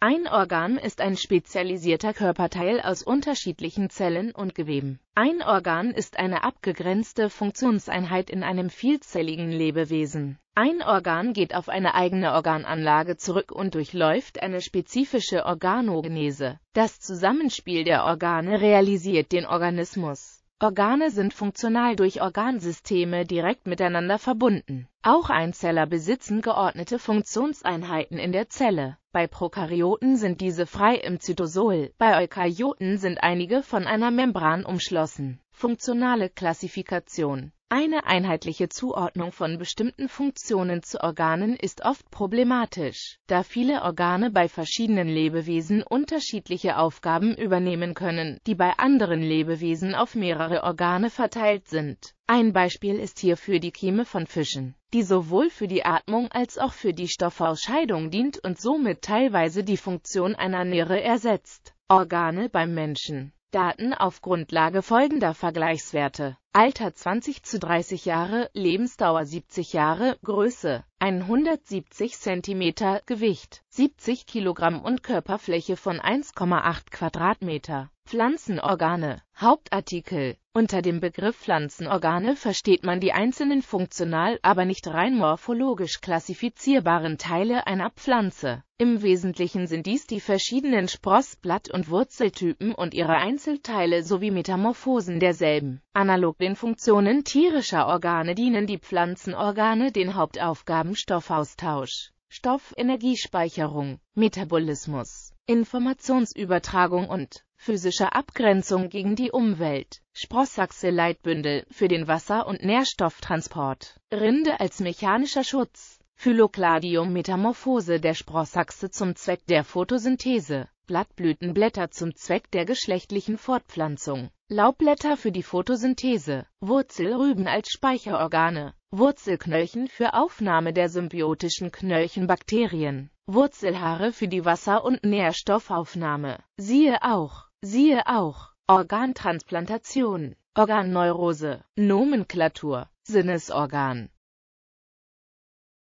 Ein Organ ist ein spezialisierter Körperteil aus unterschiedlichen Zellen und Geweben. Ein Organ ist eine abgegrenzte Funktionseinheit in einem vielzelligen Lebewesen. Ein Organ geht auf eine eigene Organanlage zurück und durchläuft eine spezifische Organogenese. Das Zusammenspiel der Organe realisiert den Organismus. Organe sind funktional durch Organsysteme direkt miteinander verbunden. Auch Einzeller besitzen geordnete Funktionseinheiten in der Zelle. Bei Prokaryoten sind diese frei im Zytosol, bei Eukaryoten sind einige von einer Membran umschlossen. Funktionale Klassifikation eine einheitliche Zuordnung von bestimmten Funktionen zu Organen ist oft problematisch, da viele Organe bei verschiedenen Lebewesen unterschiedliche Aufgaben übernehmen können, die bei anderen Lebewesen auf mehrere Organe verteilt sind. Ein Beispiel ist hierfür die Kieme von Fischen, die sowohl für die Atmung als auch für die Stoffausscheidung dient und somit teilweise die Funktion einer Niere ersetzt. Organe beim Menschen Daten auf Grundlage folgender Vergleichswerte. Alter 20 zu 30 Jahre, Lebensdauer 70 Jahre, Größe 170 cm, Gewicht 70 kg und Körperfläche von 1,8 Quadratmeter. Pflanzenorgane Hauptartikel Unter dem Begriff Pflanzenorgane versteht man die einzelnen funktional, aber nicht rein morphologisch klassifizierbaren Teile einer Pflanze. Im Wesentlichen sind dies die verschiedenen Spross-, Blatt- und Wurzeltypen und ihre Einzelteile sowie Metamorphosen derselben. Analog den Funktionen tierischer Organe dienen die Pflanzenorgane den Hauptaufgaben Stoffaustausch, Stoffenergiespeicherung, Metabolismus Informationsübertragung und physische Abgrenzung gegen die Umwelt, Sprossachse-Leitbündel für den Wasser- und Nährstofftransport, Rinde als mechanischer Schutz, Phyllocladium-Metamorphose der Sprossachse zum Zweck der Photosynthese, Blattblütenblätter zum Zweck der geschlechtlichen Fortpflanzung, Laubblätter für die Photosynthese, Wurzelrüben als Speicherorgane, Wurzelknöllchen für Aufnahme der symbiotischen Knöllchenbakterien Wurzelhaare für die Wasser- und Nährstoffaufnahme. Siehe auch, siehe auch, Organtransplantation, Organneurose, Nomenklatur, Sinnesorgan.